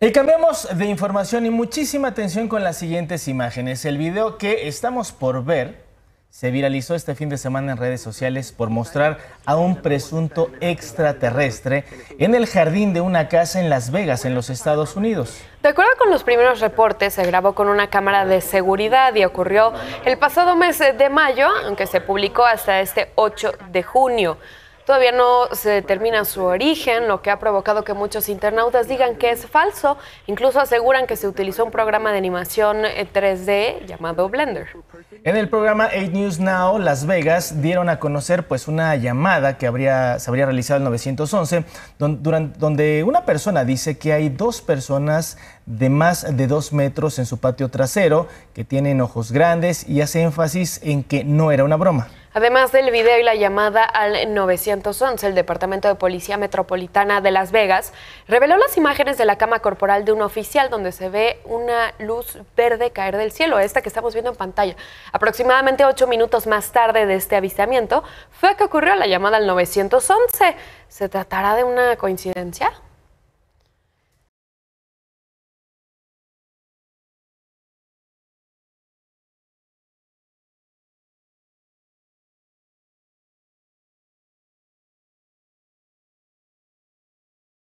Y cambiamos de información y muchísima atención con las siguientes imágenes. El video que estamos por ver se viralizó este fin de semana en redes sociales por mostrar a un presunto extraterrestre en el jardín de una casa en Las Vegas, en los Estados Unidos. De acuerdo con los primeros reportes, se grabó con una cámara de seguridad y ocurrió el pasado mes de mayo, aunque se publicó hasta este 8 de junio. Todavía no se determina su origen, lo que ha provocado que muchos internautas digan que es falso. Incluso aseguran que se utilizó un programa de animación 3D eh, llamado Blender. En el programa 8 News Now Las Vegas dieron a conocer pues una llamada que habría, se habría realizado el 911 donde una persona dice que hay dos personas de más de dos metros en su patio trasero que tienen ojos grandes y hace énfasis en que no era una broma. Además del video y la llamada al 911, el Departamento de Policía Metropolitana de Las Vegas reveló las imágenes de la cama corporal de un oficial donde se ve una luz verde caer del cielo, esta que estamos viendo en pantalla. Aproximadamente ocho minutos más tarde de este avistamiento fue que ocurrió la llamada al 911. ¿Se tratará de una coincidencia?